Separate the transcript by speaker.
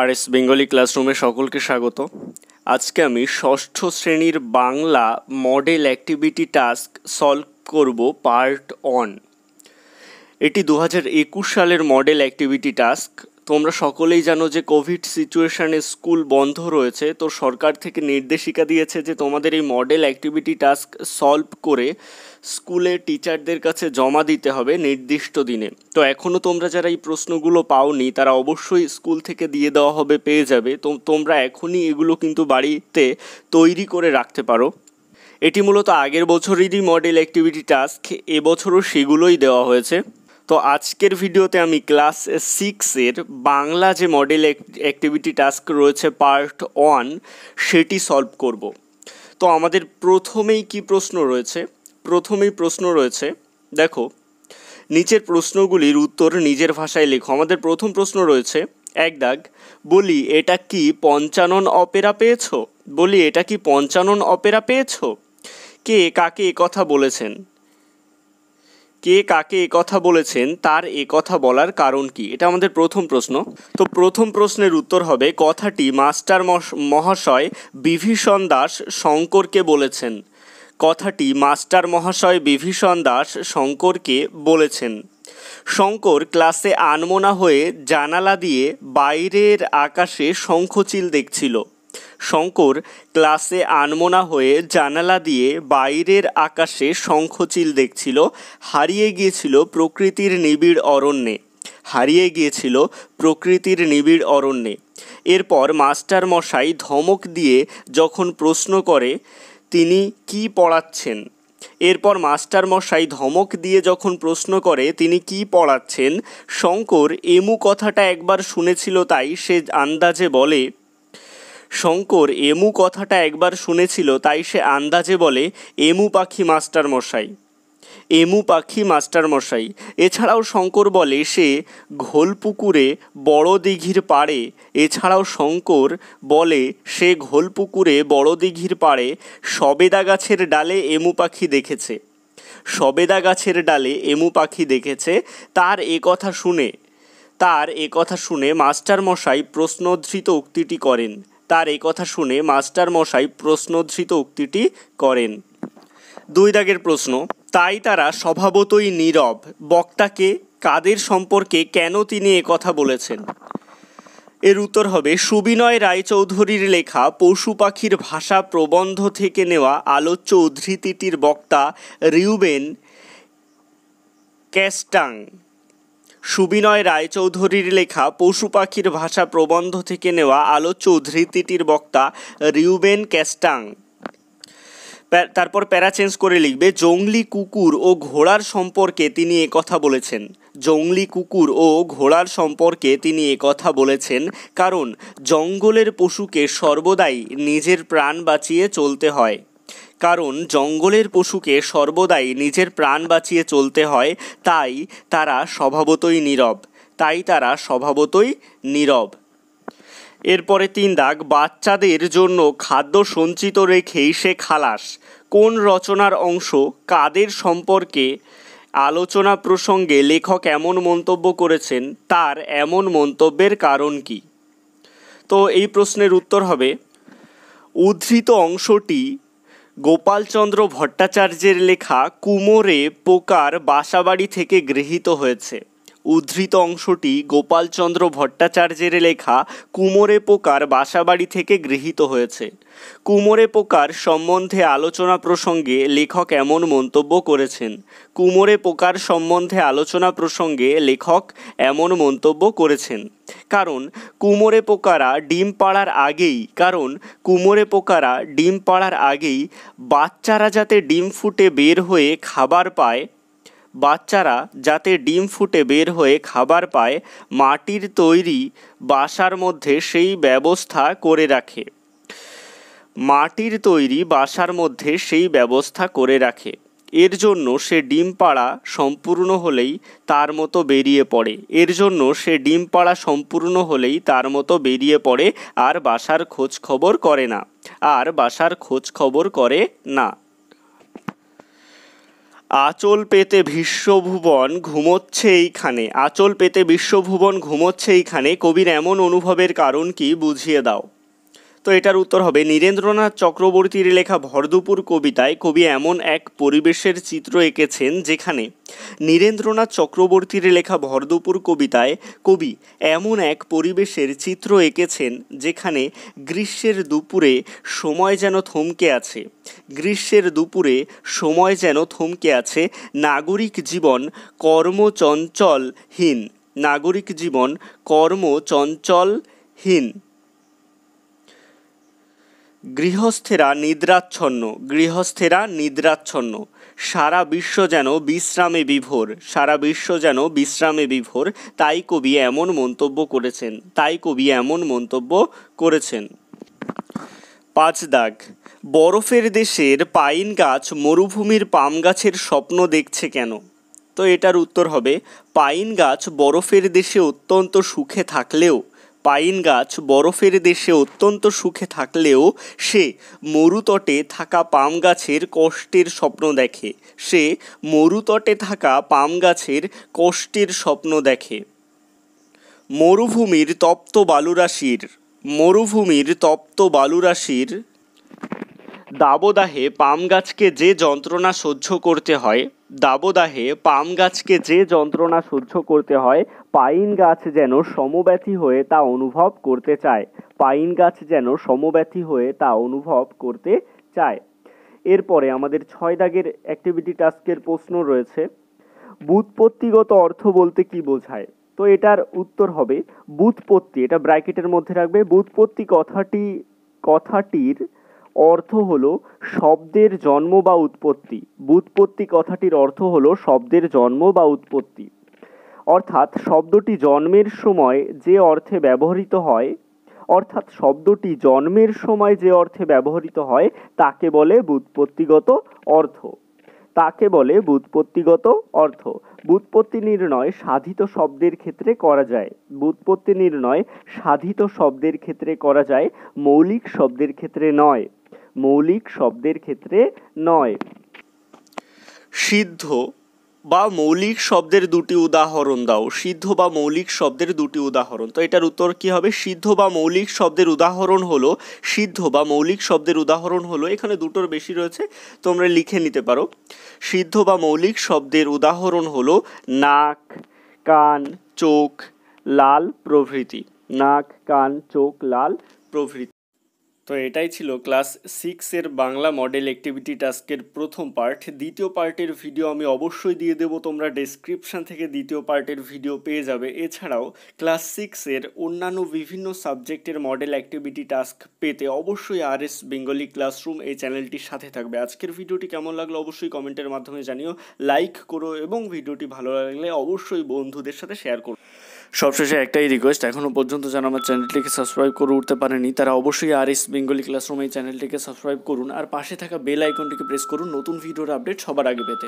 Speaker 1: আর S Bengali ক্লাসরুমে সকলকে স্বাগত আজকে আমি ষষ্ঠ শ্রেণীর Bangla model activity task solve করব পার্ট অন এটি দু সালের মডেল অ্যাক্টিভিটি টাস্ক তোমরা সকলেই জানো যে কোভিড সিচুয়েশানে স্কুল বন্ধ রয়েছে তো সরকার থেকে নির্দেশিকা দিয়েছে যে তোমাদের এই মডেল অ্যাক্টিভিটি টাস্ক সলভ করে স্কুলে টিচারদের কাছে জমা দিতে হবে নির্দিষ্ট দিনে তো এখনও তোমরা যারা এই প্রশ্নগুলো পাওনি তারা অবশ্যই স্কুল থেকে দিয়ে দেওয়া হবে পেয়ে যাবে তো তোমরা এখনই এগুলো কিন্তু বাড়িতে তৈরি করে রাখতে পারো এটি মূলত আগের বছরেরই মডেল অ্যাক্টিভিটি টাস্ক এবছরও সেগুলোই দেওয়া হয়েছে তো আজকের ভিডিওতে আমি ক্লাস সিক্সের বাংলা যে মডেল অ্যাক্টিভিটি টাস্ক রয়েছে পার্ট ওয়ান সেটি সলভ করব তো আমাদের প্রথমেই কি প্রশ্ন রয়েছে প্রথমেই প্রশ্ন রয়েছে দেখো নিচের প্রশ্নগুলির উত্তর নিজের ভাষায় লেখো আমাদের প্রথম প্রশ্ন রয়েছে এক বলি এটা কি পঞ্চানন অপেরা পেয়েছো বলি এটা কি পঞ্চানন অপেরা পেয়েছো কে কাকে কথা বলেছেন কে কাকে এ কথা বলেছেন তার এ কথা বলার কারণ কি এটা আমাদের প্রথম প্রশ্ন তো প্রথম প্রশ্নের উত্তর হবে কথাটি মাস্টার মহাশয় বিভীষণ দাস শঙ্করকে বলেছেন কথাটি মাস্টার মহাশয় বিভীষণ দাস শঙ্করকে বলেছেন শঙ্কর ক্লাসে আনমোনা হয়ে জানালা দিয়ে বাইরের আকাশে শঙ্খচিল দেখছিল শঙ্কর ক্লাসে আনমোনা হয়ে জানালা দিয়ে বাইরের আকাশে শঙ্খচিল দেখছিল হারিয়ে গিয়েছিল প্রকৃতির নিবিড় অরণ্যে হারিয়ে গিয়েছিল প্রকৃতির নিবিড় অরণ্যে এরপর মাস্টার মশাই ধমক দিয়ে যখন প্রশ্ন করে তিনি কি পড়াচ্ছেন এরপর মাস্টার মশাই ধমক দিয়ে যখন প্রশ্ন করে তিনি কি পড়াচ্ছেন শঙ্কর এমু কথাটা একবার শুনেছিল তাই সে আন্দাজে বলে শঙ্কর এমু কথাটা একবার শুনেছিল তাই সে আন্দাজে বলে এমু পাখি মাস্টার মশাই এমু পাখি মাস্টার মশাই এছাড়াও শঙ্কর বলে সে ঘোলপুকুরে বড় দিঘির পাড়ে এছাড়াও শঙ্কর বলে সে ঘোলপুকুরে বড় দিঘির পাড়ে সবেদা গাছের ডালে এমু পাখি দেখেছে সবেদা গাছের ডালে এমু পাখি দেখেছে তার এ কথা শুনে তার এ কথা শুনে মাস্টার মশাই প্রশ্নধৃত উক্তিটি করেন তার এই কথা শুনে মাস্টার মশাই প্রশ্নধৃত উক্তিটি করেন দুই দাগের প্রশ্ন তাই তারা স্বভাবতই নীরব বক্তাকে কাদের সম্পর্কে কেন তিনি কথা বলেছেন এর উত্তর হবে সুবিনয় রায়চৌধুরীর লেখা পশু পাখির ভাষা প্রবন্ধ থেকে নেওয়া আলোচ্য উদ্ধৃতিটির বক্তা রিউবেন ক্যাস্টাং সুবিনয় রায়চৌধুরীর লেখা পশু পাখির ভাষা প্রবন্ধ থেকে নেওয়া আলোচ্য উদ্ধৃতিটির বক্তা রিউবেন ক্যাস্টাং তারপর প্যারা চেঞ্জ করে লিখবে জংলি কুকুর ও ঘোড়ার সম্পর্কে তিনি কথা বলেছেন জংলি কুকুর ও ঘোড়ার সম্পর্কে তিনি কথা বলেছেন কারণ জঙ্গলের পশুকে সর্বদাই নিজের প্রাণ বাঁচিয়ে চলতে হয় কারণ জঙ্গলের পশুকে সর্বদাই নিজের প্রাণ বাঁচিয়ে চলতে হয় তাই তারা স্বভাবতই নীরব তাই তারা স্বভাবতই নীরব এরপরে তিন দাগ বাচ্চাদের জন্য খাদ্য সঞ্চিত রেখেই সে খালাস কোন রচনার অংশ কাদের সম্পর্কে আলোচনা প্রসঙ্গে লেখক এমন মন্তব্য করেছেন তার এমন মন্তব্যের কারণ কি তো এই প্রশ্নের উত্তর হবে উদ্ধৃত অংশটি গোপালচন্দ্র ভট্টাচার্যের লেখা কুমোরে পোকার বাসাবাড়ি থেকে গৃহীত হয়েছে উদ্ধৃত অংশটি গোপালচন্দ্র ভট্টাচার্যের লেখা কুমোরে পোকার বাসাবাড়ি থেকে গৃহীত হয়েছে কুমোরে পোকার সম্বন্ধে আলোচনা প্রসঙ্গে লেখক এমন মন্তব্য করেছেন কুমোরে পোকার সম্বন্ধে আলোচনা প্রসঙ্গে লেখক এমন মন্তব্য করেছেন কারণ কুমোরে পোকারা ডিম পাড়ার আগেই কারণ কুমোরে পোকারা ডিম পাড়ার আগেই বাচ্চারা যাতে ডিম ফুটে বের হয়ে খাবার পায় বাচ্চারা যাতে ডিম ফুটে বের হয়ে খাবার পায় মাটির তৈরি বাসার মধ্যে সেই ব্যবস্থা করে রাখে মাটির তৈরি বাসার মধ্যে সেই ব্যবস্থা করে রাখে এর জন্য সে ডিম পাড়া সম্পূর্ণ হলেই তার মতো বেরিয়ে পড়ে এর জন্য সে ডিম পাড়া সম্পূর্ণ হলেই তার মতো বেরিয়ে পড়ে আর বাসার খোঁজ খবর করে না আর বাসার খোঁজ খবর করে না আচল পেতে বিশ্বভুবন ঘুমোচ্ছে এইখানে আচল পেতে বিশ্বভুবন ঘুমোচ্ছে এইখানে কবির এমন অনুভবের কারণ কি বুঝিয়ে দাও তো এটার উত্তর হবে নীরেন্দ্রনাথ চক্রবর্তীর লেখা ভরদুপুর কবিতায় কবি এমন এক পরিবেশের চিত্র এঁকেছেন যেখানে নীরেন্দ্রনাথ চক্রবর্তীর লেখা ভরদুপুর কবিতায় কবি এমন এক পরিবেশের চিত্র এঁকেছেন যেখানে গ্রীষ্মের দুপুরে সময় যেন থমকে আছে গ্রীষ্মের দুপুরে সময় যেন থমকে আছে নাগরিক জীবন কর্মচঞ্চলহীন নাগরিক জীবন কর্মচঞ্চলহীন গৃহস্থেরা নিদ্রাচ্ছন্ন গৃহস্থেরা নিদ্রাচ্ছন্ন সারা বিশ্ব যেন বিশ্রামে বিভোর সারা বিশ্ব যেন বিশ্রামে বিভোর তাই কবি এমন মন্তব্য করেছেন তাই কবি এমন মন্তব্য করেছেন পাঁচ দাগ বরফের দেশের পাইন গাছ মরুভূমির পাম গাছের স্বপ্ন দেখছে কেন তো এটার উত্তর হবে পাইন গাছ বরফের দেশে অত্যন্ত সুখে থাকলেও পাইন গাছ বরফের দেশে অত্যন্ত সুখে থাকলেও সে মরুতটে থাকা পাম গাছের কষ্টের স্বপ্ন দেখে সে মরুতটে থাকা পাম গাছের কষ্টের স্বপ্ন দেখে মরুভূমির তপ্ত বালুরাশির মরুভূমির তপ্ত বালুরাশির দাবদাহে পাম গাছকে যে যন্ত্রণা সহ্য করতে হয় দাবদাহে পাম গাছকে যে যন্ত্রণা সহ্য করতে হয় পাইন গাছ যেন সমব্যথী হয়ে তা অনুভব করতে চায় পাইন গাছ যেন সমব্যথী হয়ে তা অনুভব করতে চায় এরপরে আমাদের ছয় দাগের অ্যাক্টিভিটি টাস্কের প্রশ্ন রয়েছে বুৎপত্তিগত অর্থ বলতে কি বোঝায় তো এটার উত্তর হবে বুৎপত্তি এটা ব্র্যাকেটের মধ্যে রাখবে বুৎপত্তি কথাটি কথাটির অর্থ হলো শব্দের জন্ম বা উৎপত্তি বুৎপত্তি কথাটির অর্থ হলো শব্দের জন্ম বা উৎপত্তি অর্থাৎ শব্দটি জন্মের সময় যে অর্থে ব্যবহৃত হয় অর্থাৎ শব্দটি জন্মের সময় যে অর্থে ব্যবহৃত হয় তাকে বলে বুৎপত্তিগত অর্থ তাকে বলে বুৎপত্তিগত অর্থ বুৎপত্তি নির্ণয় সাধিত শব্দের ক্ষেত্রে করা যায় বুৎপত্তি নির্ণয় সাধিত শব্দের ক্ষেত্রে করা যায় মৌলিক শব্দের ক্ষেত্রে নয় মৌলিক শব্দের ক্ষেত্রে নয় সিদ্ধ বা মৌলিক শব্দের দুটি উদাহরণ দাও সিদ্ধ বা মৌলিক শব্দের দুটি উদাহরণ তো এটার উত্তর কি হবে সিদ্ধ বা মৌলিক শব্দের উদাহরণ হলো সিদ্ধ বা মৌলিক শব্দের উদাহরণ হলো এখানে দুটোর বেশি রয়েছে তোমরা লিখে নিতে পারো সিদ্ধ বা মৌলিক শব্দের উদাহরণ হলো নাক কান চোখ লাল প্রভৃতি নাক কান চোখ লাল প্রভৃতি তো এটাই ছিল ক্লাস সিক্সের বাংলা মডেল অ্যাক্টিভিটি টাস্কের প্রথম পার্ট দ্বিতীয় পার্টের ভিডিও আমি অবশ্যই দিয়ে দেবো তোমরা ডেসক্রিপশান থেকে দ্বিতীয় পার্টের ভিডিও পেয়ে যাবে এছাড়াও ক্লাস সিক্সের অন্যান্য বিভিন্ন সাবজেক্টের মডেল অ্যাক্টিভিটি টাস্ক পেতে অবশ্যই আর এস বেঙ্গলি ক্লাসরুম এই চ্যানেলটির সাথে থাকবে আজকের ভিডিওটি কেমন লাগলো অবশ্যই কমেন্টের মাধ্যমে জানিও লাইক করো এবং ভিডিওটি ভালো লাগলে অবশ্যই বন্ধুদের সাথে শেয়ার করো সবশেষে একটাই রিকোয়েস্ট এখনও পর্যন্ত যেন আমার চ্যানেলটিকে সাবস্ক্রাইব করে উঠতে পারেনি তারা অবশ্যই আর এস বেঙ্গলি ক্লাসরুম এই চ্যানেলটিকে সাবস্ক্রাইব করুন আর পাশে থাকা বেল আইকনটিকে প্রেস করুন নতুন ভিডিওর আপডেট সবার আগে পেতে